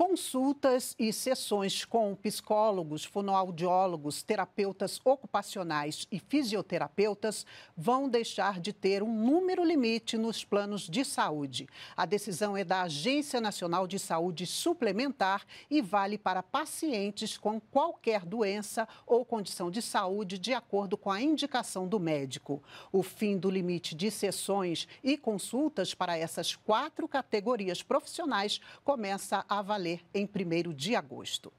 Consultas e sessões com psicólogos, fonoaudiólogos, terapeutas ocupacionais e fisioterapeutas vão deixar de ter um número limite nos planos de saúde. A decisão é da Agência Nacional de Saúde Suplementar e vale para pacientes com qualquer doença ou condição de saúde, de acordo com a indicação do médico. O fim do limite de sessões e consultas para essas quatro categorias profissionais começa a valer valer em 1 de agosto.